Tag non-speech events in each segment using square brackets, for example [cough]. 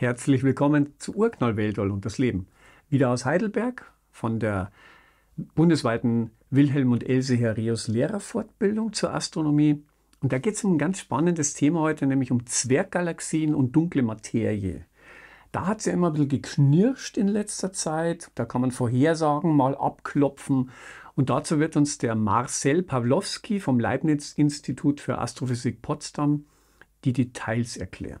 Herzlich willkommen zu Urknallwelt und das Leben. Wieder aus Heidelberg von der bundesweiten Wilhelm und Else Herreus Lehrerfortbildung zur Astronomie. Und da geht es um ein ganz spannendes Thema heute, nämlich um Zwerggalaxien und dunkle Materie. Da hat es ja immer ein bisschen geknirscht in letzter Zeit. Da kann man Vorhersagen mal abklopfen. Und dazu wird uns der Marcel Pawlowski vom Leibniz Institut für Astrophysik Potsdam die Details erklären.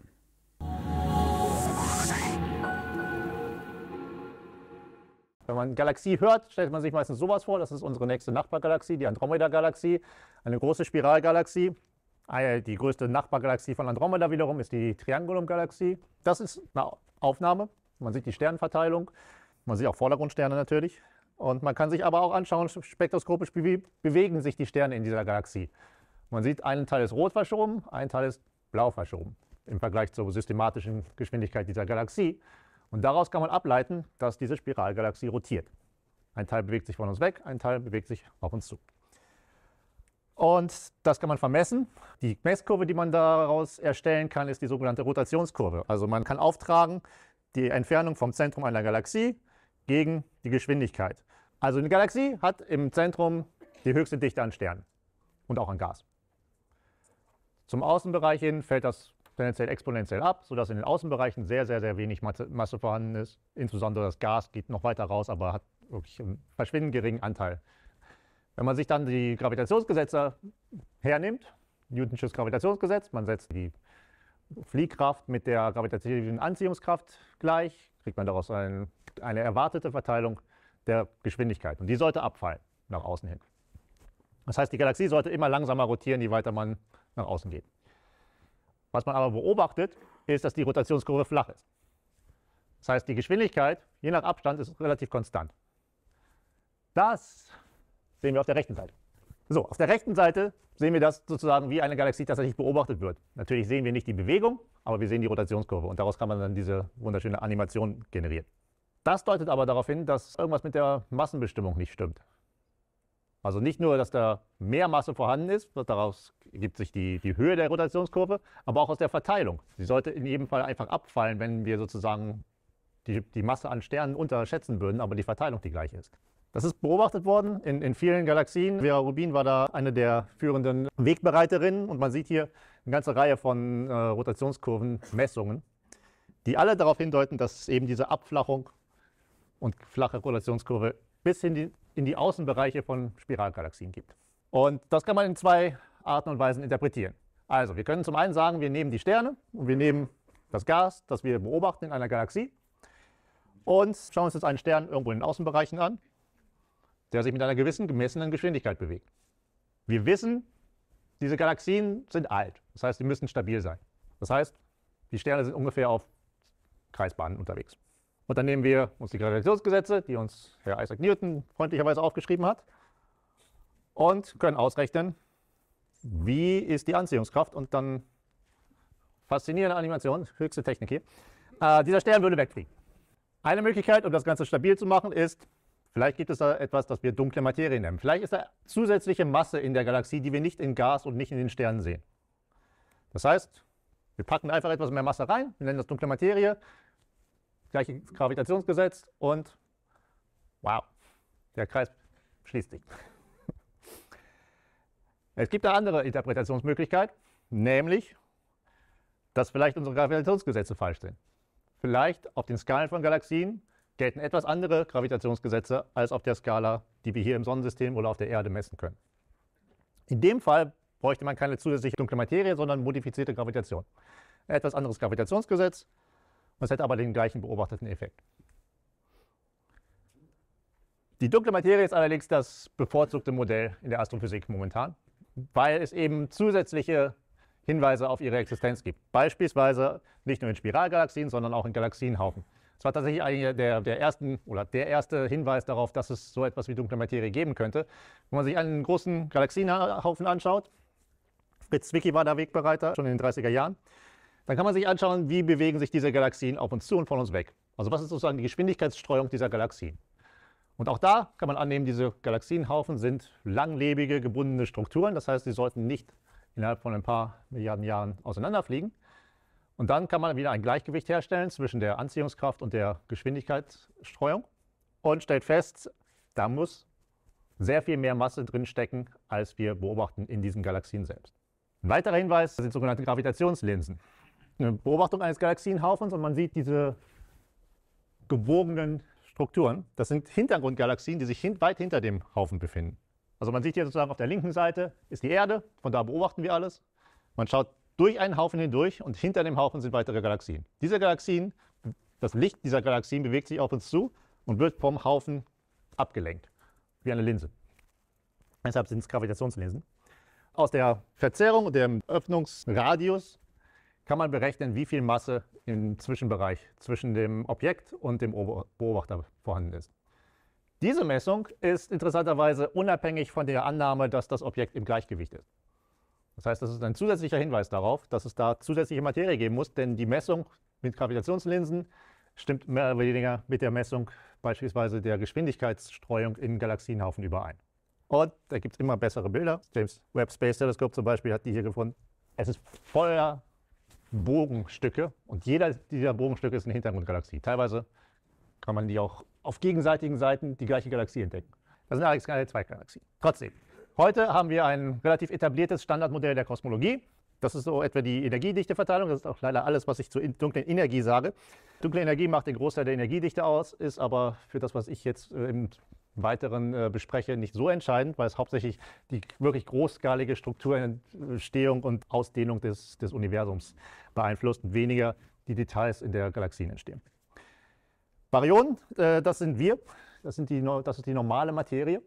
Wenn man Galaxie hört, stellt man sich meistens sowas vor. Das ist unsere nächste Nachbargalaxie, die Andromeda-Galaxie, eine große Spiralgalaxie. Ah, die größte Nachbargalaxie von Andromeda wiederum ist die Triangulum-Galaxie. Das ist eine Aufnahme. Man sieht die Sternenverteilung. Man sieht auch Vordergrundsterne natürlich. Und man kann sich aber auch anschauen, spektroskopisch, wie bewegen sich die Sterne in dieser Galaxie. Man sieht, einen Teil ist rot verschoben, ein Teil ist blau verschoben im Vergleich zur systematischen Geschwindigkeit dieser Galaxie. Und daraus kann man ableiten, dass diese Spiralgalaxie rotiert. Ein Teil bewegt sich von uns weg, ein Teil bewegt sich auf uns zu. Und das kann man vermessen. Die Messkurve, die man daraus erstellen kann, ist die sogenannte Rotationskurve. Also man kann auftragen die Entfernung vom Zentrum einer Galaxie gegen die Geschwindigkeit. Also eine Galaxie hat im Zentrum die höchste Dichte an Sternen und auch an Gas. Zum Außenbereich hin fällt das tendenziell exponentiell ab, sodass in den Außenbereichen sehr, sehr, sehr wenig Masse vorhanden ist. Insbesondere das Gas geht noch weiter raus, aber hat wirklich einen verschwindend geringen Anteil. Wenn man sich dann die Gravitationsgesetze hernimmt, Newtonsches Gravitationsgesetz, man setzt die Fliehkraft mit der gravitativen Anziehungskraft gleich, kriegt man daraus ein, eine erwartete Verteilung der Geschwindigkeit. Und die sollte abfallen nach außen hin. Das heißt, die Galaxie sollte immer langsamer rotieren, je weiter man nach außen geht. Was man aber beobachtet, ist, dass die Rotationskurve flach ist. Das heißt, die Geschwindigkeit, je nach Abstand, ist relativ konstant. Das sehen wir auf der rechten Seite. So, auf der rechten Seite sehen wir das sozusagen wie eine Galaxie tatsächlich beobachtet wird. Natürlich sehen wir nicht die Bewegung, aber wir sehen die Rotationskurve und daraus kann man dann diese wunderschöne Animation generieren. Das deutet aber darauf hin, dass irgendwas mit der Massenbestimmung nicht stimmt. Also nicht nur, dass da mehr Masse vorhanden ist, daraus ergibt sich die, die Höhe der Rotationskurve, aber auch aus der Verteilung. Sie sollte in jedem Fall einfach abfallen, wenn wir sozusagen die, die Masse an Sternen unterschätzen würden, aber die Verteilung die gleiche ist. Das ist beobachtet worden in, in vielen Galaxien. Vera Rubin war da eine der führenden Wegbereiterinnen und man sieht hier eine ganze Reihe von äh, Rotationskurvenmessungen, die alle darauf hindeuten, dass eben diese Abflachung und flache Rotationskurve bis hin die, in die Außenbereiche von Spiralgalaxien gibt. Und das kann man in zwei Arten und Weisen interpretieren. Also, wir können zum einen sagen, wir nehmen die Sterne und wir nehmen das Gas, das wir beobachten in einer Galaxie und schauen uns jetzt einen Stern irgendwo in den Außenbereichen an, der sich mit einer gewissen gemessenen Geschwindigkeit bewegt. Wir wissen, diese Galaxien sind alt, das heißt, sie müssen stabil sein. Das heißt, die Sterne sind ungefähr auf Kreisbahnen unterwegs. Und dann nehmen wir uns die Gravitationsgesetze, die uns Herr Isaac Newton freundlicherweise aufgeschrieben hat, und können ausrechnen, wie ist die Anziehungskraft. Und dann, faszinierende Animation, höchste Technik hier, äh, dieser Stern würde wegfliegen. Eine Möglichkeit, um das Ganze stabil zu machen, ist, vielleicht gibt es da etwas, das wir dunkle Materie nennen. Vielleicht ist da zusätzliche Masse in der Galaxie, die wir nicht in Gas und nicht in den Sternen sehen. Das heißt, wir packen einfach etwas mehr Masse rein, wir nennen das dunkle Materie, gleiche Gravitationsgesetz und wow, der Kreis schließt sich. [laughs] Es gibt eine andere Interpretationsmöglichkeit, nämlich, dass vielleicht unsere Gravitationsgesetze falsch sind. Vielleicht auf den Skalen von Galaxien gelten etwas andere Gravitationsgesetze als auf der Skala, die wir hier im Sonnensystem oder auf der Erde messen können. In dem Fall bräuchte man keine zusätzliche dunkle Materie, sondern modifizierte Gravitation. Etwas anderes Gravitationsgesetz, es hätte aber den gleichen beobachteten Effekt. Die dunkle Materie ist allerdings das bevorzugte Modell in der Astrophysik momentan, weil es eben zusätzliche Hinweise auf ihre Existenz gibt. Beispielsweise nicht nur in Spiralgalaxien, sondern auch in Galaxienhaufen. Es war tatsächlich einer der, der, ersten oder der erste Hinweis darauf, dass es so etwas wie dunkle Materie geben könnte. Wenn man sich einen großen Galaxienhaufen anschaut, Fritz Zwicky war der Wegbereiter schon in den 30er Jahren. Dann kann man sich anschauen, wie bewegen sich diese Galaxien auf uns zu und von uns weg. Also was ist sozusagen die Geschwindigkeitsstreuung dieser Galaxien? Und auch da kann man annehmen, diese Galaxienhaufen sind langlebige, gebundene Strukturen. Das heißt, sie sollten nicht innerhalb von ein paar Milliarden Jahren auseinanderfliegen. Und dann kann man wieder ein Gleichgewicht herstellen zwischen der Anziehungskraft und der Geschwindigkeitsstreuung und stellt fest, da muss sehr viel mehr Masse drin stecken, als wir beobachten in diesen Galaxien selbst. Ein weiterer Hinweis sind sogenannte Gravitationslinsen eine Beobachtung eines Galaxienhaufens und man sieht diese gebogenen Strukturen. Das sind Hintergrundgalaxien, die sich hin, weit hinter dem Haufen befinden. Also man sieht hier sozusagen auf der linken Seite ist die Erde, von da beobachten wir alles. Man schaut durch einen Haufen hindurch und hinter dem Haufen sind weitere Galaxien. Diese Galaxien, das Licht dieser Galaxien bewegt sich auf uns zu und wird vom Haufen abgelenkt, wie eine Linse. Deshalb sind es Gravitationslinsen. Aus der Verzerrung und dem Öffnungsradius kann man berechnen, wie viel Masse im Zwischenbereich zwischen dem Objekt und dem Beobachter vorhanden ist. Diese Messung ist interessanterweise unabhängig von der Annahme, dass das Objekt im Gleichgewicht ist. Das heißt, das ist ein zusätzlicher Hinweis darauf, dass es da zusätzliche Materie geben muss, denn die Messung mit Gravitationslinsen stimmt mehr oder weniger mit der Messung beispielsweise der Geschwindigkeitsstreuung in Galaxienhaufen überein. Und da gibt es immer bessere Bilder. James Webb Space Telescope zum Beispiel hat die hier gefunden. Es ist voller Bogenstücke und jeder dieser Bogenstücke ist eine Hintergrundgalaxie. Teilweise kann man die auch auf gegenseitigen Seiten die gleiche Galaxie entdecken. Das sind allerdings keine Zweiggalaxien. Trotzdem, heute haben wir ein relativ etabliertes Standardmodell der Kosmologie. Das ist so etwa die Energiedichteverteilung. Das ist auch leider alles, was ich zur dunklen Energie sage. Dunkle Energie macht den Großteil der Energiedichte aus, ist aber für das, was ich jetzt äh, im weiteren äh, bespreche, nicht so entscheidend, weil es hauptsächlich die wirklich großskalige Strukturentstehung und Ausdehnung des, des Universums beeinflusst und weniger die Details in der Galaxien entstehen. Baryonen, äh, das sind wir, das, sind die, das ist die normale Materie.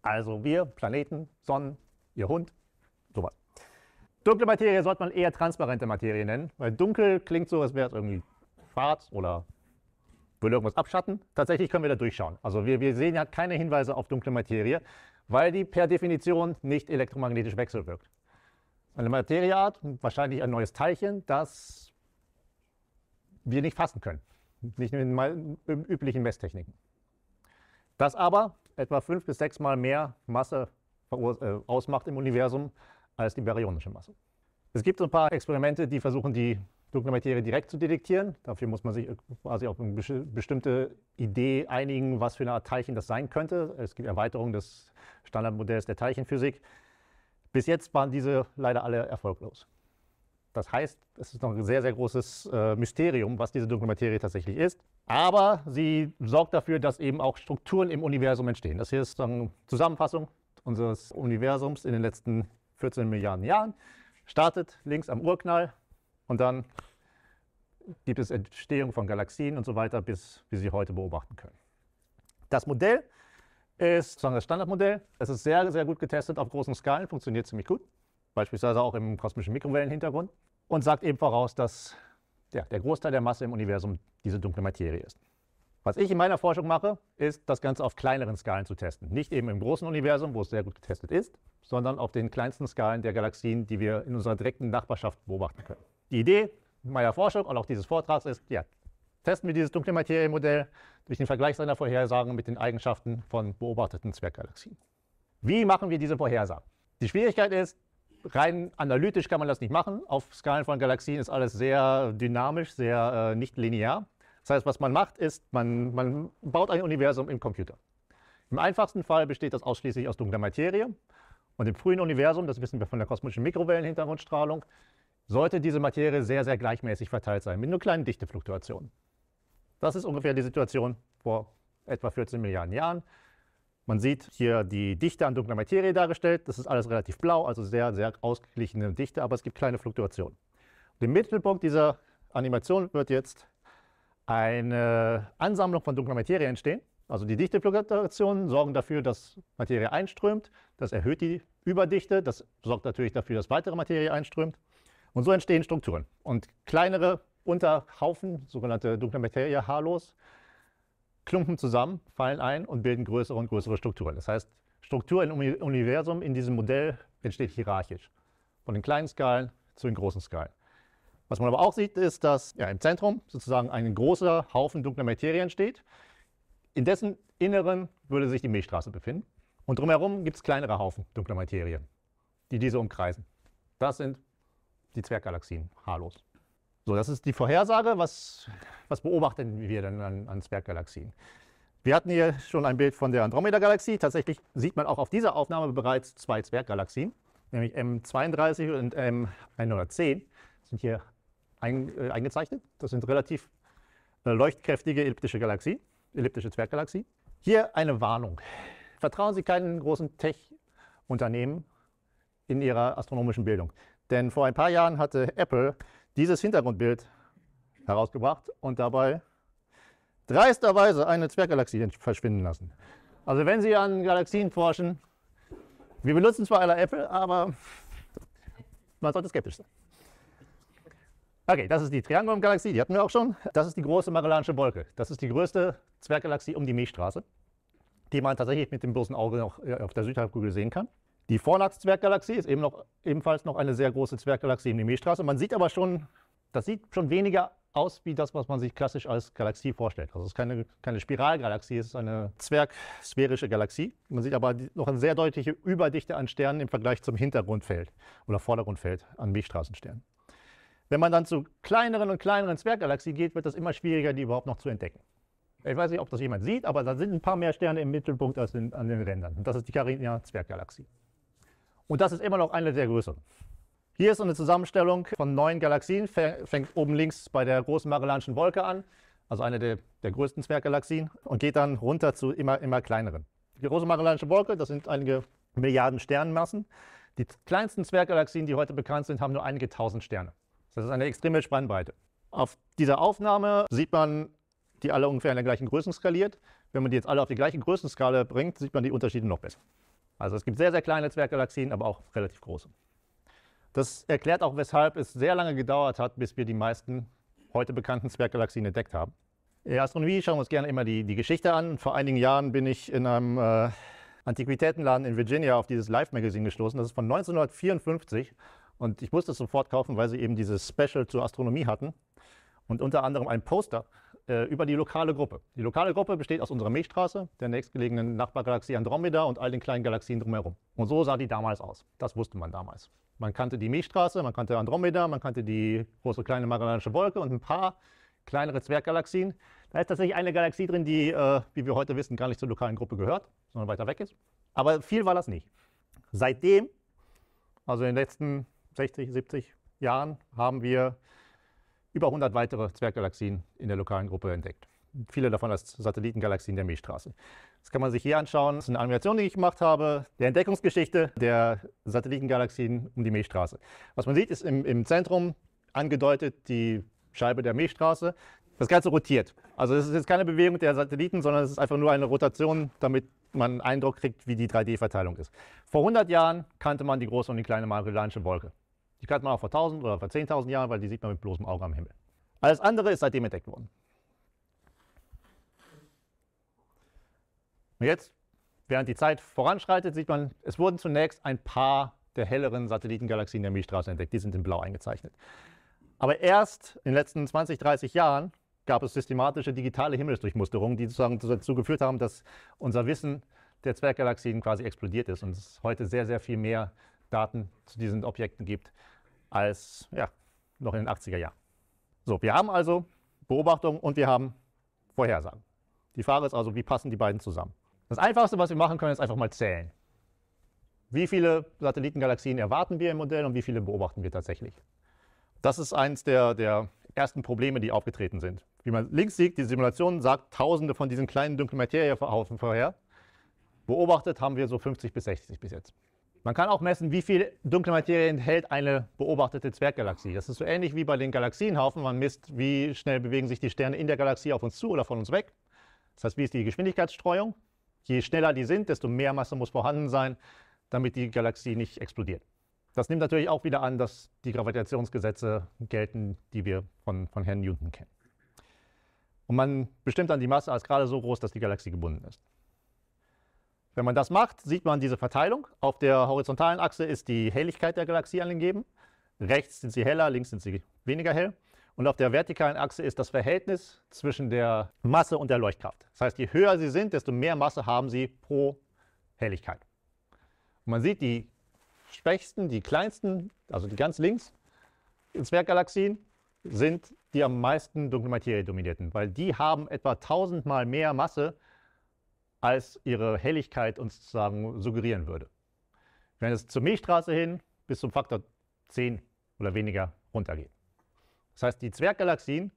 Also wir, Planeten, Sonnen, ihr Hund, sowas. Dunkle Materie sollte man eher transparente Materie nennen, weil dunkel klingt so, als wäre es irgendwie schwarz oder würde irgendwas abschatten. Tatsächlich können wir da durchschauen. Also wir, wir sehen ja keine Hinweise auf dunkle Materie, weil die per Definition nicht elektromagnetisch wechselwirkt. Eine Materieart, wahrscheinlich ein neues Teilchen, das wir nicht fassen können. Nicht in den üblichen Messtechniken. Das aber etwa fünf bis sechs Mal mehr Masse äh, ausmacht im Universum als die baryonische Masse. Es gibt so ein paar Experimente, die versuchen, die dunkle Materie direkt zu detektieren. Dafür muss man sich äh, quasi auf eine bestimmte Idee einigen, was für eine Art Teilchen das sein könnte. Es gibt Erweiterungen des Standardmodells der Teilchenphysik. Bis jetzt waren diese leider alle erfolglos. Das heißt, es ist noch ein sehr, sehr großes äh, Mysterium, was diese dunkle Materie tatsächlich ist. Aber sie sorgt dafür, dass eben auch Strukturen im Universum entstehen. Das hier ist eine Zusammenfassung unseres Universums in den letzten 14 Milliarden Jahren. Startet links am Urknall, und dann gibt es Entstehung von Galaxien und so weiter, bis wir sie heute beobachten können. Das Modell ist sozusagen das Standardmodell. Es ist sehr, sehr gut getestet auf großen Skalen, funktioniert ziemlich gut, beispielsweise auch im kosmischen Mikrowellenhintergrund und sagt eben voraus, dass ja, der Großteil der Masse im Universum diese dunkle Materie ist. Was ich in meiner Forschung mache, ist, das Ganze auf kleineren Skalen zu testen. Nicht eben im großen Universum, wo es sehr gut getestet ist, sondern auf den kleinsten Skalen der Galaxien, die wir in unserer direkten Nachbarschaft beobachten können. Die Idee meiner Forschung und auch dieses Vortrags ist, ja, testen wir dieses dunkle Materie-Modell durch den Vergleich seiner Vorhersagen mit den Eigenschaften von beobachteten Zwerggalaxien. Wie machen wir diese Vorhersagen? Die Schwierigkeit ist, rein analytisch kann man das nicht machen. Auf Skalen von Galaxien ist alles sehr dynamisch, sehr äh, nicht linear. Das heißt, was man macht, ist, man, man baut ein Universum im Computer. Im einfachsten Fall besteht das ausschließlich aus dunkler Materie. Und im frühen Universum, das wissen wir von der kosmischen Mikrowellenhintergrundstrahlung, sollte diese Materie sehr, sehr gleichmäßig verteilt sein, mit nur kleinen Dichtefluktuationen. Das ist ungefähr die Situation vor etwa 14 Milliarden Jahren. Man sieht hier die Dichte an dunkler Materie dargestellt. Das ist alles relativ blau, also sehr, sehr ausgeglichene Dichte, aber es gibt kleine Fluktuationen. Und Im Mittelpunkt dieser Animation wird jetzt eine Ansammlung von dunkler Materie entstehen. Also die Dichtefluktuationen sorgen dafür, dass Materie einströmt. Das erhöht die Überdichte. Das sorgt natürlich dafür, dass weitere Materie einströmt. Und so entstehen Strukturen. Und kleinere Unterhaufen, sogenannte dunkle Materie, haarlos, klumpen zusammen, fallen ein und bilden größere und größere Strukturen. Das heißt, Struktur im Universum in diesem Modell entsteht hierarchisch. Von den kleinen Skalen zu den großen Skalen. Was man aber auch sieht, ist, dass ja, im Zentrum sozusagen ein großer Haufen dunkler Materie entsteht. In dessen Inneren würde sich die Milchstraße befinden. Und drumherum gibt es kleinere Haufen dunkler Materie, die diese umkreisen. Das sind die Zwerggalaxien haarlos. So, das ist die Vorhersage. Was, was beobachten wir denn an, an Zwerggalaxien? Wir hatten hier schon ein Bild von der Andromeda-Galaxie. Tatsächlich sieht man auch auf dieser Aufnahme bereits zwei Zwerggalaxien, nämlich M32 und M110 sind hier ein, äh, eingezeichnet. Das sind relativ äh, leuchtkräftige elliptische Galaxien, elliptische Zwerggalaxie. Hier eine Warnung. Vertrauen Sie keinen großen Tech-Unternehmen in ihrer astronomischen Bildung. Denn vor ein paar Jahren hatte Apple dieses Hintergrundbild herausgebracht und dabei dreisterweise eine Zwerggalaxie verschwinden lassen. Also wenn Sie an Galaxien forschen, wir benutzen zwar alle Apple, aber man sollte skeptisch sein. Okay, das ist die triangulum galaxie die hatten wir auch schon. Das ist die große Magellanische Wolke. Das ist die größte Zwerggalaxie um die Milchstraße, die man tatsächlich mit dem bloßen Auge noch äh, auf der Südhalbkugel sehen kann. Die Vorlagszwerggalaxie ist eben noch, ebenfalls noch eine sehr große Zwerggalaxie in im Milchstraße. Man sieht aber schon, das sieht schon weniger aus wie das, was man sich klassisch als Galaxie vorstellt. Also es ist keine, keine Spiralgalaxie, es ist eine zwergsphärische Galaxie. Man sieht aber noch eine sehr deutliche Überdichte an Sternen im Vergleich zum Hintergrundfeld oder Vordergrundfeld an Milchstraßensternen. Wenn man dann zu kleineren und kleineren Zwerggalaxien geht, wird es immer schwieriger, die überhaupt noch zu entdecken. Ich weiß nicht, ob das jemand sieht, aber da sind ein paar mehr Sterne im Mittelpunkt als in, an den Rändern. Und das ist die Carina Zwerggalaxie. Und das ist immer noch eine der größeren. Hier ist eine Zusammenstellung von neun Galaxien, fängt oben links bei der großen Magellanischen Wolke an, also eine der, der größten Zwerggalaxien, und geht dann runter zu immer, immer kleineren. Die große Magellanische Wolke, das sind einige Milliarden Sternenmassen. Die kleinsten Zwerggalaxien, die heute bekannt sind, haben nur einige tausend Sterne. Das ist eine extreme Spannbreite. Auf dieser Aufnahme sieht man, die alle ungefähr in der gleichen Größen skaliert. Wenn man die jetzt alle auf die gleiche Größenskala bringt, sieht man die Unterschiede noch besser. Also es gibt sehr, sehr kleine Zwerggalaxien, aber auch relativ große. Das erklärt auch, weshalb es sehr lange gedauert hat, bis wir die meisten heute bekannten Zwerggalaxien entdeckt haben. In der Astronomie schauen wir uns gerne immer die, die Geschichte an. Vor einigen Jahren bin ich in einem äh, Antiquitätenladen in Virginia auf dieses Life-Magazin gestoßen. Das ist von 1954 und ich musste es sofort kaufen, weil sie eben dieses Special zur Astronomie hatten und unter anderem ein Poster äh, über die lokale Gruppe. Die lokale Gruppe besteht aus unserer Milchstraße, der nächstgelegenen Nachbargalaxie Andromeda und all den kleinen Galaxien drumherum. Und so sah die damals aus. Das wusste man damals. Man kannte die Milchstraße, man kannte Andromeda, man kannte die große kleine Magellanische Wolke und ein paar kleinere Zwerggalaxien. Da ist tatsächlich eine Galaxie drin, die, äh, wie wir heute wissen, gar nicht zur lokalen Gruppe gehört, sondern weiter weg ist. Aber viel war das nicht. Seitdem, also in den letzten 60, 70 Jahren, haben wir über 100 weitere Zwerggalaxien in der lokalen Gruppe entdeckt. Viele davon als Satellitengalaxien der Milchstraße. Das kann man sich hier anschauen. Das ist eine Animation, die ich gemacht habe, der Entdeckungsgeschichte der Satellitengalaxien um die Milchstraße. Was man sieht, ist im, im Zentrum angedeutet die Scheibe der Milchstraße. Das Ganze rotiert. Also es ist jetzt keine Bewegung der Satelliten, sondern es ist einfach nur eine Rotation, damit man einen Eindruck kriegt, wie die 3D-Verteilung ist. Vor 100 Jahren kannte man die große und die kleine magellanische Wolke. Die kannte man auch vor 1000 oder vor 10.000 Jahren, weil die sieht man mit bloßem Auge am Himmel. Alles andere ist seitdem entdeckt worden. Und jetzt, während die Zeit voranschreitet, sieht man, es wurden zunächst ein paar der helleren Satellitengalaxien der Milchstraße entdeckt. Die sind in blau eingezeichnet. Aber erst in den letzten 20, 30 Jahren gab es systematische digitale Himmelsdurchmusterungen, die sozusagen dazu geführt haben, dass unser Wissen der Zwerggalaxien quasi explodiert ist und es heute sehr, sehr viel mehr Daten zu diesen Objekten gibt, als ja, noch in den 80er Jahren. So, wir haben also Beobachtung und wir haben Vorhersagen. Die Frage ist also, wie passen die beiden zusammen? Das Einfachste, was wir machen können, ist einfach mal zählen. Wie viele Satellitengalaxien erwarten wir im Modell und wie viele beobachten wir tatsächlich? Das ist eines der, der ersten Probleme, die aufgetreten sind. Wie man links sieht, die Simulation sagt tausende von diesen kleinen dunklen Materiehaufen vorher. Beobachtet haben wir so 50 bis 60 bis jetzt. Man kann auch messen, wie viel dunkle Materie enthält eine beobachtete Zwerggalaxie. Das ist so ähnlich wie bei den Galaxienhaufen. Man misst, wie schnell bewegen sich die Sterne in der Galaxie auf uns zu oder von uns weg. Das heißt, wie ist die Geschwindigkeitsstreuung? Je schneller die sind, desto mehr Masse muss vorhanden sein, damit die Galaxie nicht explodiert. Das nimmt natürlich auch wieder an, dass die Gravitationsgesetze gelten, die wir von, von Herrn Newton kennen. Und man bestimmt dann die Masse als gerade so groß, dass die Galaxie gebunden ist. Wenn man das macht, sieht man diese Verteilung. Auf der horizontalen Achse ist die Helligkeit der Galaxie angegeben. Rechts sind sie heller, links sind sie weniger hell. Und auf der vertikalen Achse ist das Verhältnis zwischen der Masse und der Leuchtkraft. Das heißt, je höher sie sind, desto mehr Masse haben sie pro Helligkeit. Und man sieht, die schwächsten, die kleinsten, also die ganz links in Zwerggalaxien, sind die am meisten dunkle Materie dominierten, weil die haben etwa 1000 mal mehr Masse als ihre Helligkeit uns sozusagen suggerieren würde. Wenn es zur Milchstraße hin bis zum Faktor 10 oder weniger runtergeht. Das heißt, die Zwerggalaxien,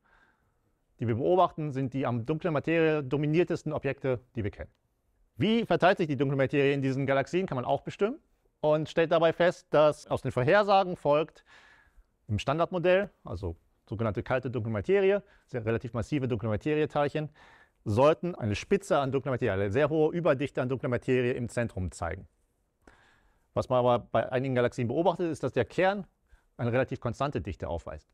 die wir beobachten, sind die am dunklen Materie dominiertesten Objekte, die wir kennen. Wie verteilt sich die dunkle Materie in diesen Galaxien, kann man auch bestimmen und stellt dabei fest, dass aus den Vorhersagen folgt, im Standardmodell, also sogenannte kalte dunkle Materie, sehr relativ massive dunkle Materie-Teilchen, sollten eine Spitze an dunkler Materie, eine sehr hohe Überdichte an dunkler Materie im Zentrum zeigen. Was man aber bei einigen Galaxien beobachtet, ist, dass der Kern eine relativ konstante Dichte aufweist.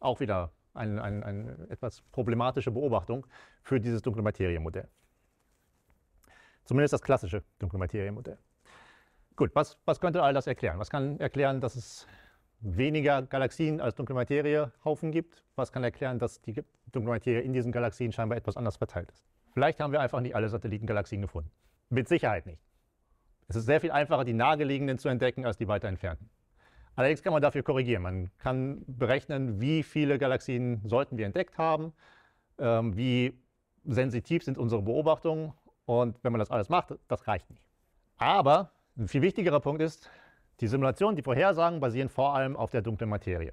Auch wieder eine ein, ein etwas problematische Beobachtung für dieses dunkle Materie-Modell. Zumindest das klassische dunkle Materie-Modell. Gut, was, was könnte all das erklären? Was kann erklären, dass es weniger Galaxien als dunkle Materie-Haufen gibt? Was kann erklären, dass die Entwicklung Materie in diesen Galaxien scheinbar etwas anders verteilt ist. Vielleicht haben wir einfach nicht alle Satellitengalaxien gefunden. Mit Sicherheit nicht. Es ist sehr viel einfacher, die nahegelegenen zu entdecken, als die weiter entfernten. Allerdings kann man dafür korrigieren. Man kann berechnen, wie viele Galaxien sollten wir entdeckt haben, ähm, wie sensitiv sind unsere Beobachtungen. Und wenn man das alles macht, das reicht nicht. Aber ein viel wichtigerer Punkt ist, die Simulationen, die Vorhersagen basieren vor allem auf der dunklen Materie.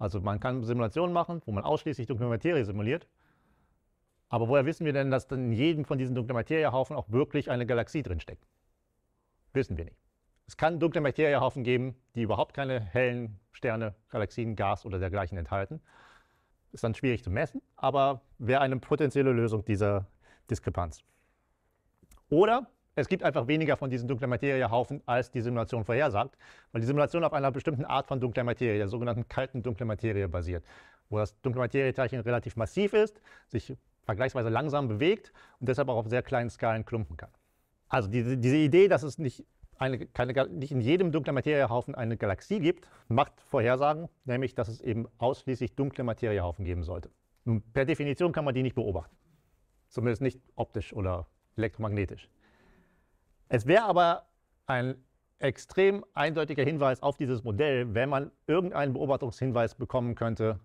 Also man kann Simulationen machen, wo man ausschließlich dunkle Materie simuliert. Aber woher wissen wir denn, dass in jedem von diesen dunklen Materiehaufen auch wirklich eine Galaxie drinsteckt? Wissen wir nicht. Es kann dunkle Materiehaufen geben, die überhaupt keine hellen Sterne, Galaxien, Gas oder dergleichen enthalten. Ist dann schwierig zu messen, aber wäre eine potenzielle Lösung dieser Diskrepanz. Oder es gibt einfach weniger von diesen dunklen Materiehaufen, als die Simulation vorhersagt, weil die Simulation auf einer bestimmten Art von dunkler Materie, der sogenannten kalten dunklen Materie, basiert, wo das dunkle Materieteilchen relativ massiv ist, sich vergleichsweise langsam bewegt und deshalb auch auf sehr kleinen Skalen klumpen kann. Also diese, diese Idee, dass es nicht, eine, keine, nicht in jedem dunklen Materiehaufen eine Galaxie gibt, macht Vorhersagen, nämlich dass es eben ausschließlich dunkle Materiehaufen geben sollte. Nun, per Definition kann man die nicht beobachten. Zumindest nicht optisch oder elektromagnetisch. Es wäre aber ein extrem eindeutiger Hinweis auf dieses Modell, wenn man irgendeinen Beobachtungshinweis bekommen könnte,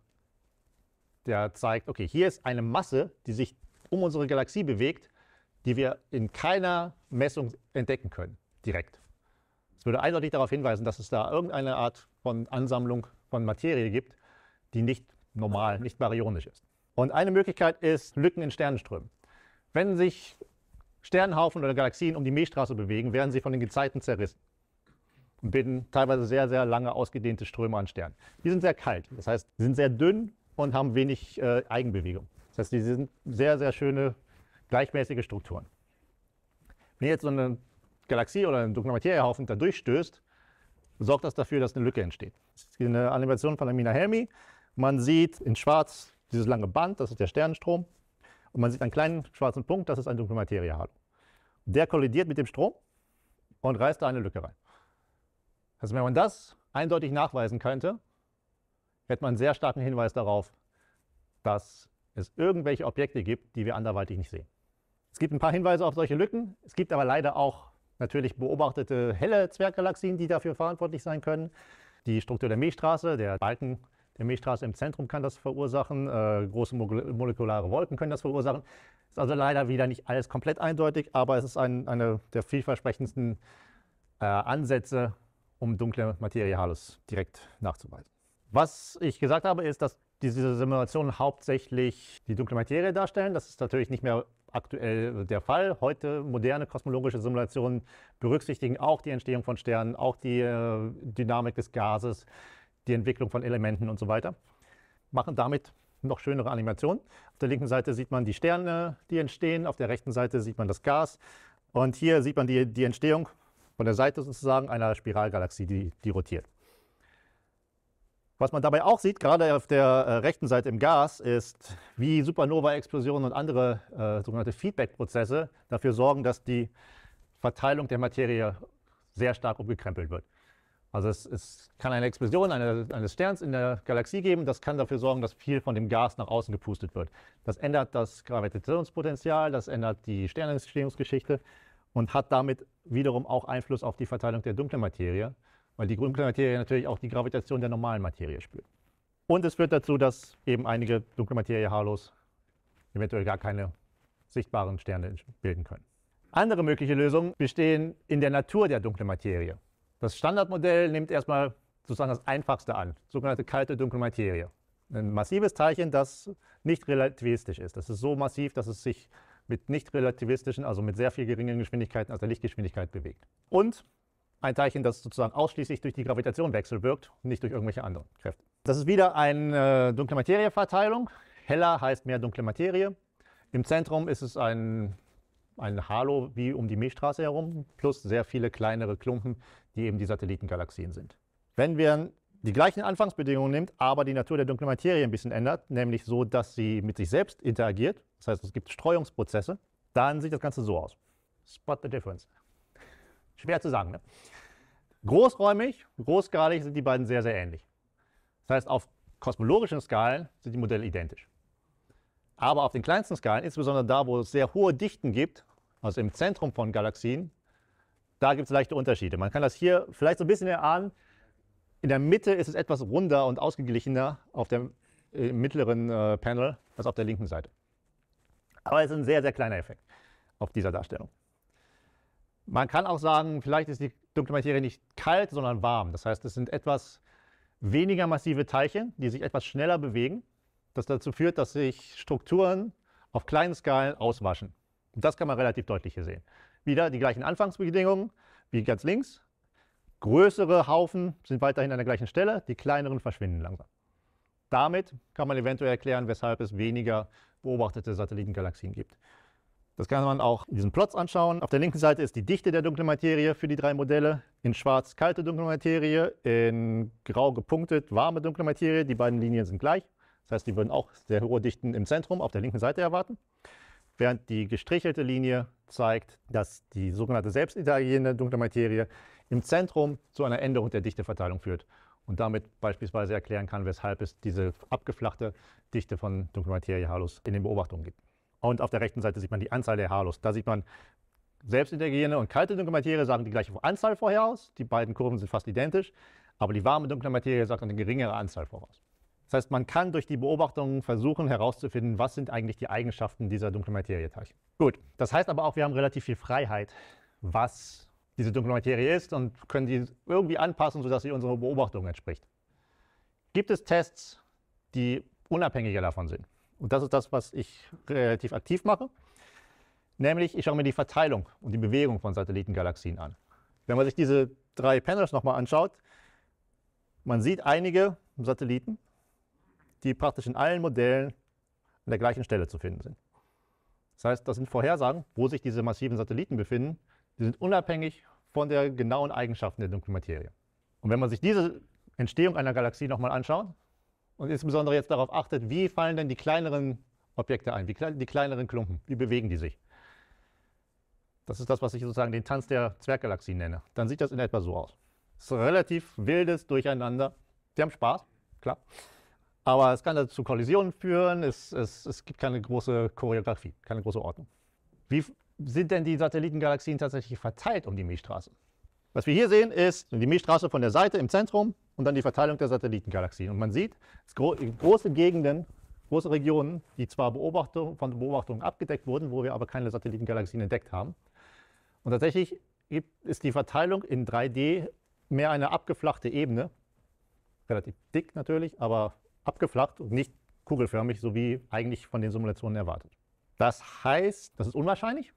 der zeigt, okay, hier ist eine Masse, die sich um unsere Galaxie bewegt, die wir in keiner Messung entdecken können, direkt. Es würde eindeutig darauf hinweisen, dass es da irgendeine Art von Ansammlung von Materie gibt, die nicht normal, nicht baryonisch ist. Und eine Möglichkeit ist Lücken in Sternenströmen. Wenn sich Sternhaufen oder Galaxien um die Milchstraße bewegen, werden sie von den Gezeiten zerrissen und bilden teilweise sehr, sehr lange ausgedehnte Ströme an Sternen. Die sind sehr kalt, das heißt, sie sind sehr dünn und haben wenig äh, Eigenbewegung. Das heißt, sie sind sehr, sehr schöne, gleichmäßige Strukturen. Wenn jetzt so eine Galaxie oder ein dunkler Materiehaufen da durchstößt, sorgt das dafür, dass eine Lücke entsteht. Das ist eine Animation von Amina Helmi. Man sieht in schwarz dieses lange Band, das ist der Sternenstrom. Und man sieht einen kleinen schwarzen Punkt, das ist ein dunkle Materiehalo. Der kollidiert mit dem Strom und reißt da eine Lücke rein. Also wenn man das eindeutig nachweisen könnte, hätte man einen sehr starken Hinweis darauf, dass es irgendwelche Objekte gibt, die wir anderweitig nicht sehen. Es gibt ein paar Hinweise auf solche Lücken. Es gibt aber leider auch natürlich beobachtete helle Zwerggalaxien, die dafür verantwortlich sein können. Die Struktur der Milchstraße, der Balken der Milchstraße im Zentrum kann das verursachen, äh, große molekulare Wolken können das verursachen. Ist also leider wieder nicht alles komplett eindeutig, aber es ist ein, eine der vielversprechendsten äh, Ansätze, um dunkle Materie Halus direkt nachzuweisen. Was ich gesagt habe, ist, dass diese Simulationen hauptsächlich die dunkle Materie darstellen. Das ist natürlich nicht mehr aktuell der Fall. Heute moderne kosmologische Simulationen berücksichtigen auch die Entstehung von Sternen, auch die äh, Dynamik des Gases, die Entwicklung von Elementen und so weiter. Machen damit noch schönere Animationen. Auf der linken Seite sieht man die Sterne, die entstehen. Auf der rechten Seite sieht man das Gas. Und hier sieht man die, die Entstehung von der Seite sozusagen einer Spiralgalaxie, die, die rotiert. Was man dabei auch sieht, gerade auf der äh, rechten Seite im Gas, ist, wie Supernova-Explosionen und andere äh, sogenannte Feedback-Prozesse dafür sorgen, dass die Verteilung der Materie sehr stark umgekrempelt wird. Also es, es kann eine Explosion eines Sterns in der Galaxie geben. Das kann dafür sorgen, dass viel von dem Gas nach außen gepustet wird. Das ändert das Gravitationspotenzial, das ändert die Sternentstehungsgeschichte und hat damit wiederum auch Einfluss auf die Verteilung der dunklen Materie, weil die dunkle Materie natürlich auch die Gravitation der normalen Materie spürt. Und es führt dazu, dass eben einige dunkle Materie haarlos eventuell gar keine sichtbaren Sterne bilden können. Andere mögliche Lösungen bestehen in der Natur der dunklen Materie. Das Standardmodell nimmt erstmal sozusagen das Einfachste an, sogenannte kalte dunkle Materie. Ein massives Teilchen, das nicht relativistisch ist. Das ist so massiv, dass es sich mit nicht relativistischen, also mit sehr viel geringeren Geschwindigkeiten als der Lichtgeschwindigkeit bewegt. Und ein Teilchen, das sozusagen ausschließlich durch die Gravitation wechselwirkt, nicht durch irgendwelche anderen Kräfte. Das ist wieder eine äh, dunkle Materieverteilung. Heller heißt mehr dunkle Materie. Im Zentrum ist es ein, ein Halo wie um die Milchstraße herum, plus sehr viele kleinere Klumpen, die eben die Satellitengalaxien sind. Wenn wir die gleichen Anfangsbedingungen nimmt, aber die Natur der dunklen Materie ein bisschen ändert, nämlich so, dass sie mit sich selbst interagiert, das heißt, es gibt Streuungsprozesse, dann sieht das Ganze so aus. Spot the difference. Schwer zu sagen, ne? Großräumig, großgradig sind die beiden sehr, sehr ähnlich. Das heißt, auf kosmologischen Skalen sind die Modelle identisch. Aber auf den kleinsten Skalen, insbesondere da, wo es sehr hohe Dichten gibt, also im Zentrum von Galaxien, da gibt es leichte Unterschiede. Man kann das hier vielleicht so ein bisschen erahnen. In der Mitte ist es etwas runder und ausgeglichener auf dem äh, mittleren äh, Panel als auf der linken Seite. Aber es ist ein sehr, sehr kleiner Effekt auf dieser Darstellung. Man kann auch sagen, vielleicht ist die dunkle Materie nicht kalt, sondern warm. Das heißt, es sind etwas weniger massive Teilchen, die sich etwas schneller bewegen, das dazu führt, dass sich Strukturen auf kleinen Skalen auswaschen. Und das kann man relativ deutlich hier sehen. Wieder die gleichen Anfangsbedingungen wie ganz links. Größere Haufen sind weiterhin an der gleichen Stelle, die kleineren verschwinden langsam. Damit kann man eventuell erklären, weshalb es weniger beobachtete Satellitengalaxien gibt. Das kann man auch in diesen Plots anschauen. Auf der linken Seite ist die Dichte der dunklen Materie für die drei Modelle. In schwarz kalte dunkle Materie, in grau gepunktet warme dunkle Materie. Die beiden Linien sind gleich. Das heißt, die würden auch sehr hohe Dichten im Zentrum auf der linken Seite erwarten während die gestrichelte Linie zeigt, dass die sogenannte selbstinteragierende dunkle Materie im Zentrum zu einer Änderung der Dichteverteilung führt und damit beispielsweise erklären kann, weshalb es diese abgeflachte Dichte von dunkler Materie Halos in den Beobachtungen gibt. Und auf der rechten Seite sieht man die Anzahl der Halos. Da sieht man, selbstinteragierende und kalte dunkle Materie sagen die gleiche Anzahl vorher aus. Die beiden Kurven sind fast identisch, aber die warme dunkle Materie sagt eine geringere Anzahl voraus. Das heißt, man kann durch die Beobachtungen versuchen herauszufinden, was sind eigentlich die Eigenschaften dieser dunklen Materieteilchen. Gut, das heißt aber auch, wir haben relativ viel Freiheit, was diese dunkle Materie ist und können die irgendwie anpassen, sodass sie unserer Beobachtung entspricht. Gibt es Tests, die unabhängiger davon sind? Und das ist das, was ich relativ aktiv mache. Nämlich, ich schaue mir die Verteilung und die Bewegung von Satellitengalaxien an. Wenn man sich diese drei Panels nochmal anschaut, man sieht einige Satelliten, die praktisch in allen Modellen an der gleichen Stelle zu finden sind. Das heißt, das sind Vorhersagen, wo sich diese massiven Satelliten befinden. Die sind unabhängig von der genauen Eigenschaften der dunklen Materie. Und wenn man sich diese Entstehung einer Galaxie nochmal anschaut und insbesondere jetzt darauf achtet, wie fallen denn die kleineren Objekte ein, wie die kleineren Klumpen, wie bewegen die sich? Das ist das, was ich sozusagen den Tanz der Zwerggalaxien nenne. Dann sieht das in etwa so aus. Es ist relativ wildes Durcheinander. Die haben Spaß, klar. Aber es kann dazu Kollisionen führen, es, es, es gibt keine große Choreografie, keine große Ordnung. Wie sind denn die Satellitengalaxien tatsächlich verteilt um die Milchstraße? Was wir hier sehen, ist die Milchstraße von der Seite im Zentrum und dann die Verteilung der Satellitengalaxien. Und man sieht, es gro große Gegenden, große Regionen, die zwar Beobachtung, von Beobachtungen abgedeckt wurden, wo wir aber keine Satellitengalaxien entdeckt haben. Und tatsächlich ist die Verteilung in 3D mehr eine abgeflachte Ebene, relativ dick natürlich, aber abgeflacht und nicht kugelförmig, so wie eigentlich von den Simulationen erwartet. Das heißt, das ist unwahrscheinlich,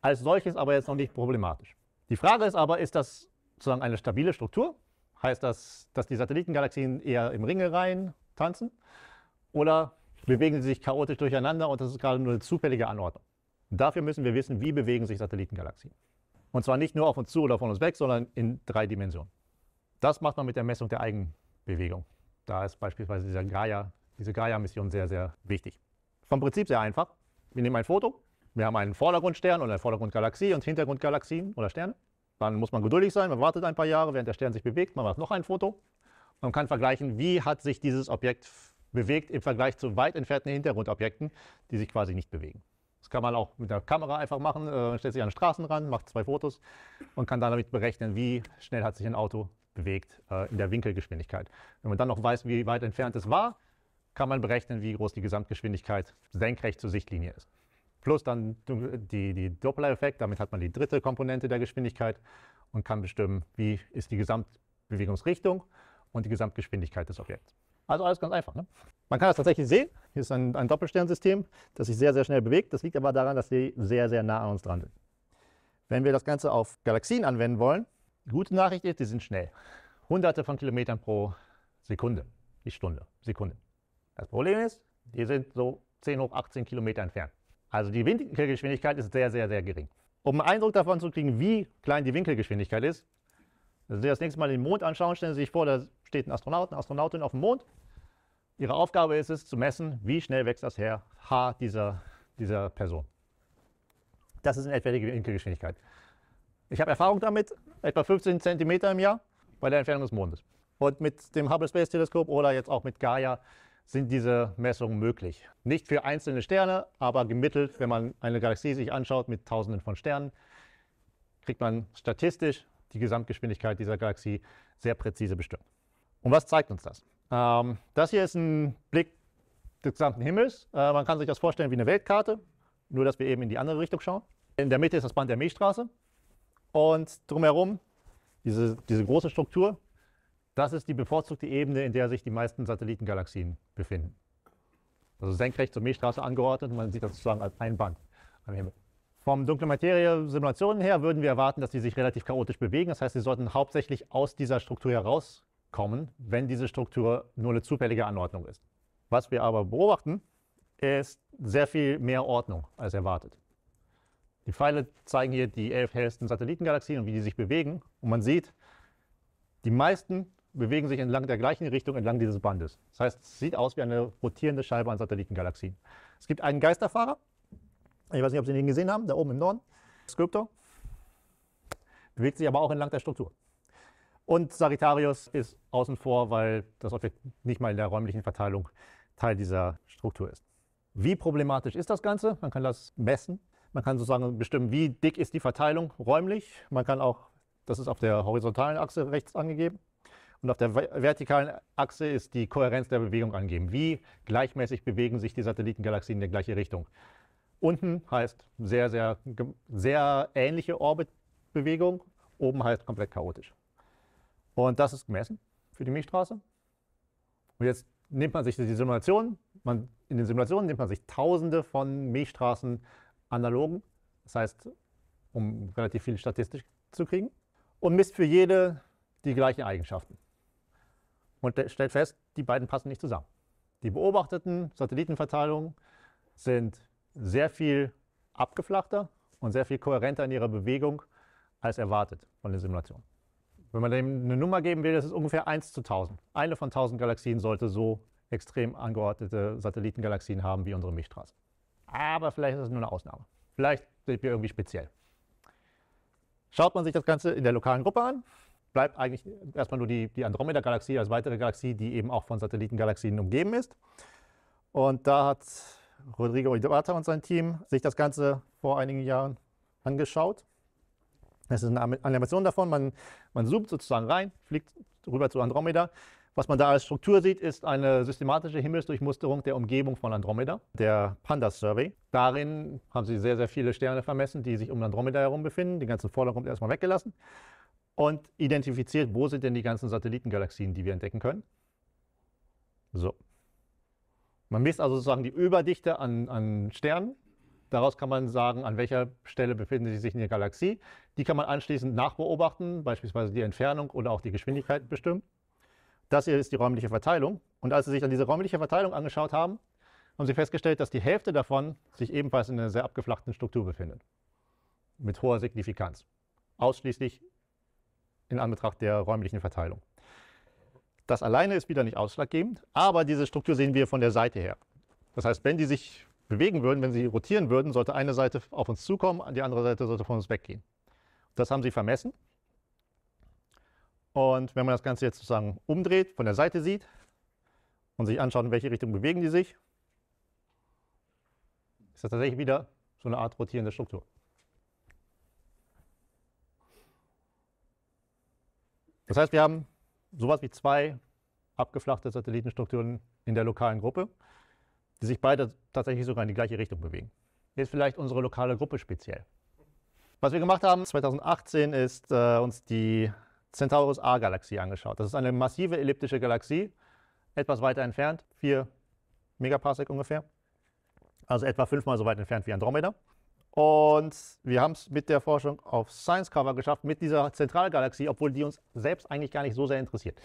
als solches aber jetzt noch nicht problematisch. Die Frage ist aber, ist das sozusagen eine stabile Struktur? Heißt das, dass die Satellitengalaxien eher im Ringe rein tanzen? Oder bewegen sie sich chaotisch durcheinander und das ist gerade nur eine zufällige Anordnung? Und dafür müssen wir wissen, wie bewegen sich Satellitengalaxien. Und zwar nicht nur auf uns zu oder von uns weg, sondern in drei Dimensionen. Das macht man mit der Messung der Eigenbewegung. Da ist beispielsweise dieser Gaia, diese Gaia-Mission sehr, sehr wichtig. Vom Prinzip sehr einfach. Wir nehmen ein Foto, wir haben einen Vordergrundstern oder eine Vordergrundgalaxie und Hintergrundgalaxien oder Sterne. Dann muss man geduldig sein, man wartet ein paar Jahre, während der Stern sich bewegt, man macht noch ein Foto. Man kann vergleichen, wie hat sich dieses Objekt bewegt im Vergleich zu weit entfernten Hintergrundobjekten, die sich quasi nicht bewegen. Das kann man auch mit der Kamera einfach machen, äh, Man stellt sich an Straßen ran, macht zwei Fotos und kann dann damit berechnen, wie schnell hat sich ein Auto bewegt äh, in der Winkelgeschwindigkeit. Wenn man dann noch weiß, wie weit entfernt es war, kann man berechnen, wie groß die Gesamtgeschwindigkeit senkrecht zur Sichtlinie ist. Plus dann die, die Doppler-Effekt, damit hat man die dritte Komponente der Geschwindigkeit und kann bestimmen, wie ist die Gesamtbewegungsrichtung und die Gesamtgeschwindigkeit des Objekts. Also alles ganz einfach. Ne? Man kann das tatsächlich sehen. Hier ist ein, ein Doppelsternsystem, das sich sehr, sehr schnell bewegt. Das liegt aber daran, dass sie sehr, sehr nah an uns dran sind. Wenn wir das Ganze auf Galaxien anwenden wollen, gute Nachricht ist, die sind schnell. Hunderte von Kilometern pro Sekunde, nicht Stunde, Sekunde. Das Problem ist, die sind so 10 hoch 18 Kilometer entfernt. Also die Winkelgeschwindigkeit ist sehr, sehr, sehr gering. Um einen Eindruck davon zu kriegen, wie klein die Winkelgeschwindigkeit ist, wenn Sie das nächste Mal den Mond anschauen, stellen Sie sich vor, da steht ein Astronaut, eine Astronautin auf dem Mond. Ihre Aufgabe ist es, zu messen, wie schnell wächst das Haar dieser, dieser Person. Das ist in etwa die Winkelgeschwindigkeit. Ich habe Erfahrung damit, etwa 15 cm im Jahr bei der Entfernung des Mondes. Und mit dem Hubble Space Teleskop oder jetzt auch mit Gaia sind diese Messungen möglich. Nicht für einzelne Sterne, aber gemittelt, wenn man eine Galaxie sich anschaut mit Tausenden von Sternen, kriegt man statistisch die Gesamtgeschwindigkeit dieser Galaxie sehr präzise bestimmt. Und was zeigt uns das? Ähm, das hier ist ein Blick des gesamten Himmels. Äh, man kann sich das vorstellen wie eine Weltkarte, nur dass wir eben in die andere Richtung schauen. In der Mitte ist das Band der Milchstraße und drumherum diese, diese große Struktur. Das ist die bevorzugte Ebene, in der sich die meisten Satellitengalaxien befinden. Also senkrecht zur Milchstraße angeordnet man sieht das sozusagen als ein Band am Himmel. Vom dunklen Materie-Simulationen her würden wir erwarten, dass sie sich relativ chaotisch bewegen. Das heißt, sie sollten hauptsächlich aus dieser Struktur herauskommen, wenn diese Struktur nur eine zufällige Anordnung ist. Was wir aber beobachten, ist sehr viel mehr Ordnung als erwartet. Die Pfeile zeigen hier die elf hellsten Satellitengalaxien und wie die sich bewegen. Und man sieht, die meisten bewegen sich entlang der gleichen Richtung, entlang dieses Bandes. Das heißt, es sieht aus wie eine rotierende Scheibe an Satellitengalaxien. Es gibt einen Geisterfahrer. Ich weiß nicht, ob Sie ihn gesehen haben, da oben im Norden. Sculptor. Bewegt sich aber auch entlang der Struktur. Und Sagittarius ist außen vor, weil das Objekt nicht mal in der räumlichen Verteilung Teil dieser Struktur ist. Wie problematisch ist das Ganze? Man kann das messen. Man kann sozusagen bestimmen, wie dick ist die Verteilung räumlich. Man kann auch, das ist auf der horizontalen Achse rechts angegeben. Und auf der vertikalen Achse ist die Kohärenz der Bewegung angegeben. Wie gleichmäßig bewegen sich die Satellitengalaxien in die gleiche Richtung? Unten heißt sehr, sehr, sehr ähnliche Orbitbewegung. Oben heißt komplett chaotisch. Und das ist gemessen für die Milchstraße. Und jetzt nimmt man sich die Simulation. Man, in den Simulationen nimmt man sich Tausende von Milchstraßen analogen, das heißt, um relativ viel Statistik zu kriegen, und misst für jede die gleichen Eigenschaften. Und stellt fest, die beiden passen nicht zusammen. Die beobachteten Satellitenverteilungen sind sehr viel abgeflachter und sehr viel kohärenter in ihrer Bewegung als erwartet von den Simulationen. Wenn man dem eine Nummer geben will, das ist ungefähr 1 zu 1000. Eine von 1000 Galaxien sollte so extrem angeordnete Satellitengalaxien haben wie unsere Milchstraße. Aber vielleicht ist es nur eine Ausnahme. Vielleicht sind wir irgendwie speziell. Schaut man sich das Ganze in der lokalen Gruppe an, bleibt eigentlich erstmal nur die, die Andromeda-Galaxie als weitere Galaxie, die eben auch von Satellitengalaxien umgeben ist. Und da hat Rodrigo Iwata und sein Team sich das Ganze vor einigen Jahren angeschaut. Das ist eine Animation davon. Man, man zoomt sozusagen rein, fliegt rüber zu Andromeda was man da als Struktur sieht, ist eine systematische Himmelsdurchmusterung der Umgebung von Andromeda, der Pandas-Survey. Darin haben sie sehr, sehr viele Sterne vermessen, die sich um Andromeda herum befinden. Den ganzen Vordergrund erstmal weggelassen und identifiziert, wo sind denn die ganzen Satellitengalaxien, die wir entdecken können. So. Man misst also sozusagen die Überdichte an, an Sternen. Daraus kann man sagen, an welcher Stelle befinden sie sich in der Galaxie. Die kann man anschließend nachbeobachten, beispielsweise die Entfernung oder auch die Geschwindigkeit bestimmen. Das hier ist die räumliche Verteilung. Und als sie sich dann diese räumliche Verteilung angeschaut haben, haben sie festgestellt, dass die Hälfte davon sich ebenfalls in einer sehr abgeflachten Struktur befindet. Mit hoher Signifikanz. Ausschließlich in Anbetracht der räumlichen Verteilung. Das alleine ist wieder nicht ausschlaggebend, aber diese Struktur sehen wir von der Seite her. Das heißt, wenn die sich bewegen würden, wenn sie rotieren würden, sollte eine Seite auf uns zukommen, die andere Seite sollte von uns weggehen. Das haben sie vermessen und wenn man das Ganze jetzt sozusagen umdreht, von der Seite sieht und sich anschaut, in welche Richtung bewegen die sich, ist das tatsächlich wieder so eine Art rotierende Struktur. Das heißt, wir haben sowas wie zwei abgeflachte Satellitenstrukturen in der lokalen Gruppe, die sich beide tatsächlich sogar in die gleiche Richtung bewegen. Hier ist vielleicht unsere lokale Gruppe speziell. Was wir gemacht haben 2018 ist äh, uns die Centaurus A-Galaxie angeschaut. Das ist eine massive elliptische Galaxie, etwas weiter entfernt, 4 Megaparsec ungefähr. Also etwa fünfmal so weit entfernt wie Andromeda. Und wir haben es mit der Forschung auf Science Cover geschafft, mit dieser Zentralgalaxie, obwohl die uns selbst eigentlich gar nicht so sehr interessiert.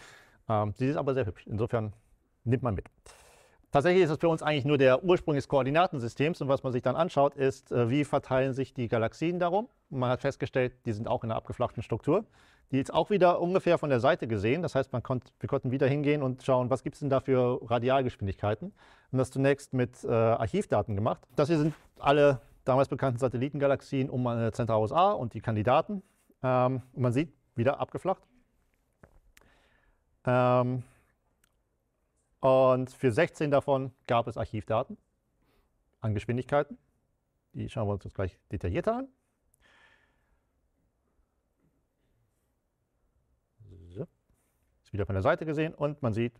Ähm, sie ist aber sehr hübsch. Insofern nimmt man mit. Tatsächlich ist es für uns eigentlich nur der Ursprung des Koordinatensystems. Und was man sich dann anschaut, ist, äh, wie verteilen sich die Galaxien darum. Man hat festgestellt, die sind auch in einer abgeflachten Struktur die jetzt auch wieder ungefähr von der Seite gesehen. Das heißt, konnt, wir konnten wieder hingehen und schauen, was gibt es denn da für Radialgeschwindigkeiten. Und das zunächst mit äh, Archivdaten gemacht. Das hier sind alle damals bekannten Satellitengalaxien um Centaurus A und die Kandidaten. Ähm, und man sieht, wieder abgeflacht. Ähm, und für 16 davon gab es Archivdaten an Geschwindigkeiten. Die schauen wir uns jetzt gleich detaillierter an. wieder von der Seite gesehen und man sieht,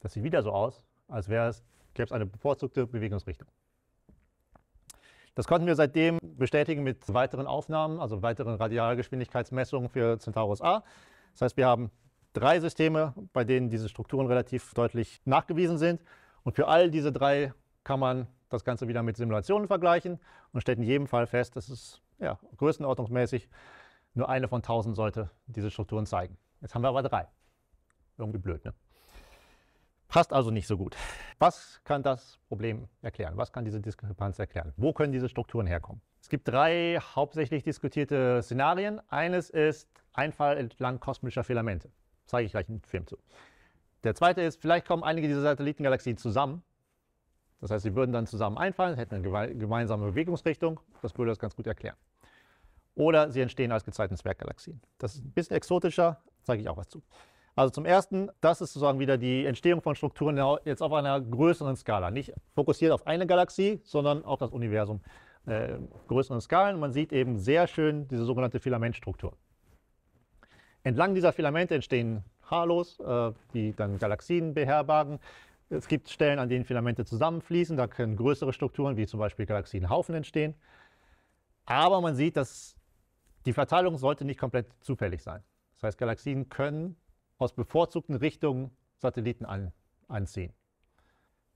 das sieht wieder so aus, als wäre es, gäbe es eine bevorzugte Bewegungsrichtung. Das konnten wir seitdem bestätigen mit weiteren Aufnahmen, also weiteren Radialgeschwindigkeitsmessungen für Centaurus A. Das heißt, wir haben drei Systeme, bei denen diese Strukturen relativ deutlich nachgewiesen sind. Und für all diese drei kann man das Ganze wieder mit Simulationen vergleichen und stellt in jedem Fall fest, dass es ja, größenordnungsmäßig nur eine von tausend sollte diese Strukturen zeigen. Jetzt haben wir aber drei. Irgendwie blöd, ne? Passt also nicht so gut. Was kann das Problem erklären? Was kann diese Diskrepanz erklären? Wo können diese Strukturen herkommen? Es gibt drei hauptsächlich diskutierte Szenarien. Eines ist Einfall entlang kosmischer Filamente. Zeige ich gleich einen Film zu. Der zweite ist, vielleicht kommen einige dieser Satellitengalaxien zusammen. Das heißt, sie würden dann zusammen einfallen, hätten eine gemeinsame Bewegungsrichtung. Das würde das ganz gut erklären. Oder sie entstehen als Zwerggalaxien. Das ist ein bisschen exotischer, zeige ich auch was zu. Also zum ersten, das ist sozusagen wieder die Entstehung von Strukturen genau jetzt auf einer größeren Skala. Nicht fokussiert auf eine Galaxie, sondern auf das Universum äh, größeren Skalen. Man sieht eben sehr schön diese sogenannte Filamentstruktur. Entlang dieser Filamente entstehen Halos, äh, die dann Galaxien beherbergen. Es gibt Stellen, an denen Filamente zusammenfließen. Da können größere Strukturen, wie zum Beispiel Galaxienhaufen, entstehen. Aber man sieht, dass die Verteilung sollte nicht komplett zufällig sein. Das heißt, Galaxien können aus bevorzugten Richtungen Satelliten an, anziehen.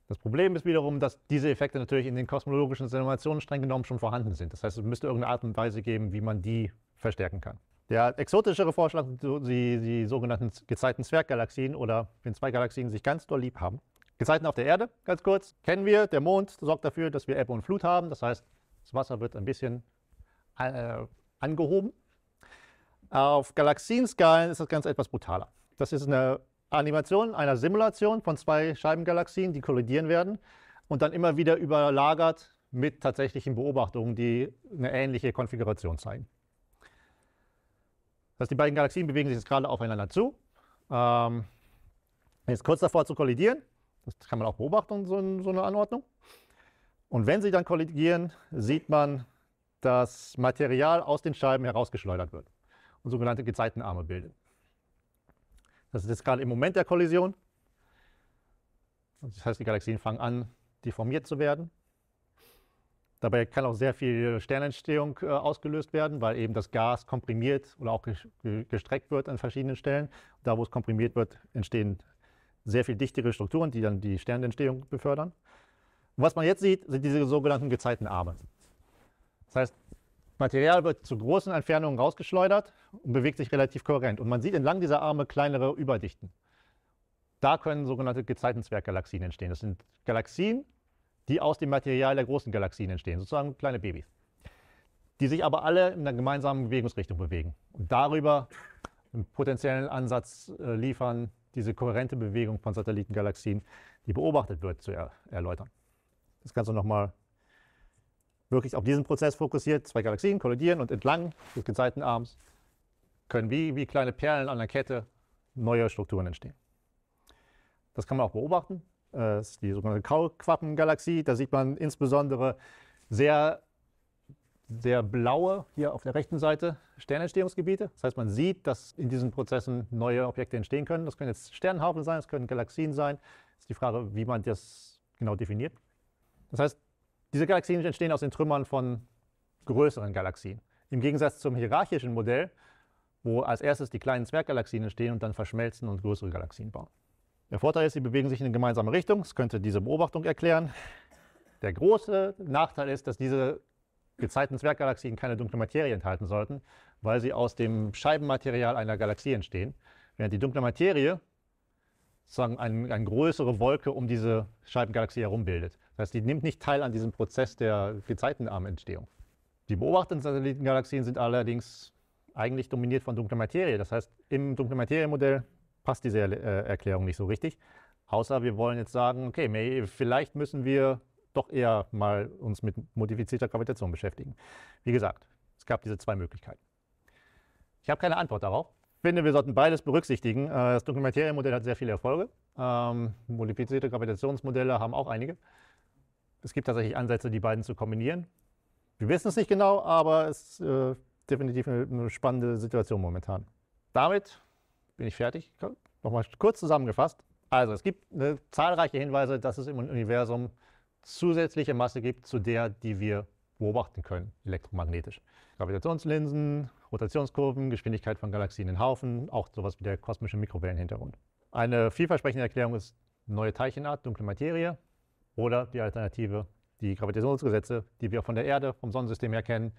Das Problem ist wiederum, dass diese Effekte natürlich in den kosmologischen Simulationen streng genommen schon vorhanden sind. Das heißt, es müsste irgendeine Art und Weise geben, wie man die verstärken kann. Der exotischere Vorschlag sind die, die sogenannten gezeiten Zwerggalaxien oder wenn zwei Galaxien sich ganz doll lieb haben. Gezeiten auf der Erde, ganz kurz, kennen wir. Der Mond sorgt dafür, dass wir Ebbe und Flut haben. Das heißt, das Wasser wird ein bisschen äh, angehoben auf Galaxienscalen ist das Ganze etwas brutaler. Das ist eine Animation einer Simulation von zwei Scheibengalaxien, die kollidieren werden und dann immer wieder überlagert mit tatsächlichen Beobachtungen, die eine ähnliche Konfiguration zeigen. Das heißt, die beiden Galaxien bewegen sich jetzt gerade aufeinander zu. Ähm, jetzt kurz davor zu kollidieren. Das kann man auch beobachten, so, in, so eine Anordnung. Und wenn sie dann kollidieren, sieht man, dass Material aus den Scheiben herausgeschleudert wird und sogenannte Gezeitenarme bilden. Das ist jetzt gerade im Moment der Kollision. Das heißt, die Galaxien fangen an, deformiert zu werden. Dabei kann auch sehr viel Sternentstehung äh, ausgelöst werden, weil eben das Gas komprimiert oder auch gestreckt wird an verschiedenen Stellen. Da, wo es komprimiert wird, entstehen sehr viel dichtere Strukturen, die dann die Sternentstehung befördern. Und was man jetzt sieht, sind diese sogenannten Gezeitenarme. Das heißt, Material wird zu großen Entfernungen rausgeschleudert und bewegt sich relativ kohärent. Und man sieht entlang dieser Arme kleinere Überdichten. Da können sogenannte Gezeitenzwerggalaxien entstehen. Das sind Galaxien, die aus dem Material der großen Galaxien entstehen, sozusagen kleine Babys, die sich aber alle in einer gemeinsamen Bewegungsrichtung bewegen und darüber einen potenziellen Ansatz äh, liefern, diese kohärente Bewegung von Satellitengalaxien, die beobachtet wird, zu er erläutern. Das Ganze nochmal wirklich auf diesen Prozess fokussiert, zwei Galaxien kollidieren und entlang des Gezeitenarms können wie, wie kleine Perlen an der Kette neue Strukturen entstehen. Das kann man auch beobachten. Das äh, ist die sogenannte Kauquappengalaxie. Da sieht man insbesondere sehr, sehr blaue, hier auf der rechten Seite, Sternentstehungsgebiete. Das heißt, man sieht, dass in diesen Prozessen neue Objekte entstehen können. Das können jetzt Sternhaufen sein, das können Galaxien sein. Das ist die Frage, wie man das genau definiert. Das heißt, diese Galaxien entstehen aus den Trümmern von größeren Galaxien. Im Gegensatz zum hierarchischen Modell, wo als erstes die kleinen Zwerggalaxien entstehen und dann verschmelzen und größere Galaxien bauen. Der Vorteil ist, sie bewegen sich in eine gemeinsame Richtung. Das könnte diese Beobachtung erklären. Der große Nachteil ist, dass diese gezeigten Zwerggalaxien keine dunkle Materie enthalten sollten, weil sie aus dem Scheibenmaterial einer Galaxie entstehen, während die dunkle Materie sozusagen eine, eine größere Wolke um diese Scheibengalaxie herum bildet. Das heißt, die nimmt nicht teil an diesem Prozess der gezeitenarmen Entstehung. Die beobachtenden Satellitengalaxien sind allerdings eigentlich dominiert von dunkler Materie. Das heißt, im dunklen Materiemodell passt diese äh, Erklärung nicht so richtig. Außer wir wollen jetzt sagen, okay, vielleicht müssen wir doch eher mal uns mit modifizierter Gravitation beschäftigen. Wie gesagt, es gab diese zwei Möglichkeiten. Ich habe keine Antwort darauf. Ich finde, wir sollten beides berücksichtigen. Äh, das dunkle Materiemodell hat sehr viele Erfolge. Ähm, modifizierte Gravitationsmodelle haben auch einige. Es gibt tatsächlich Ansätze, die beiden zu kombinieren. Wir wissen es nicht genau, aber es ist äh, definitiv eine, eine, spannende Situation momentan. Damit bin ich fertig. Nochmal kurz zusammengefasst. Also es gibt eine, äh, zahlreiche Hinweise, dass es im Universum zusätzliche Masse gibt zu der, die wir beobachten können, elektromagnetisch. Gravitationslinsen, Rotationskurven, Geschwindigkeit von Galaxien in Haufen, auch sowas wie der kosmische Mikrowellenhintergrund. Eine vielversprechende Erklärung ist neue Teilchenart, dunkle Materie, oder die Alternative, die Gravitationsgesetze, die wir von der Erde, vom Sonnensystem her kennen,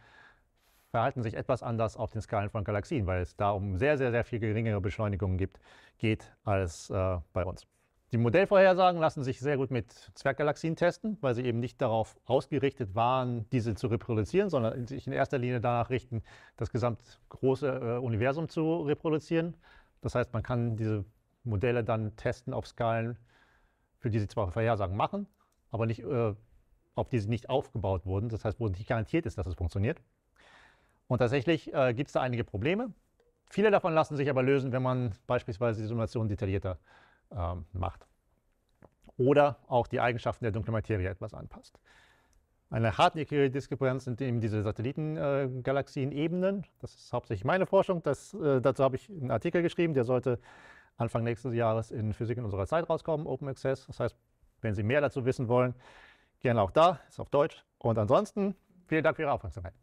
verhalten sich etwas anders auf den Skalen von Galaxien, weil es da um sehr, sehr, sehr viel geringere Beschleunigungen gibt, geht als äh, bei uns. Die Modellvorhersagen lassen sich sehr gut mit Zwerggalaxien testen, weil sie eben nicht darauf ausgerichtet waren, diese zu reproduzieren, sondern sich in erster Linie danach richten, das gesamte große äh, Universum zu reproduzieren. Das heißt, man kann diese Modelle dann testen auf Skalen, für die sie zwar Vorhersagen machen, aber nicht, äh, auf die sie nicht aufgebaut wurden. Das heißt, wo nicht garantiert ist, dass es funktioniert. Und tatsächlich äh, gibt es da einige Probleme. Viele davon lassen sich aber lösen, wenn man beispielsweise die Simulation detaillierter ähm, macht. Oder auch die Eigenschaften der dunklen Materie etwas anpasst. Eine hartnäckige Diskrepanz sind eben diese Satellitengalaxien-Ebenen. Äh, das ist hauptsächlich meine Forschung. Das, äh, dazu habe ich einen Artikel geschrieben, der sollte Anfang nächsten Jahres in Physik in unserer Zeit rauskommen, Open Access. Das heißt, wenn Sie mehr dazu wissen wollen, gerne auch da, ist auf Deutsch. Und ansonsten vielen Dank für Ihre Aufmerksamkeit.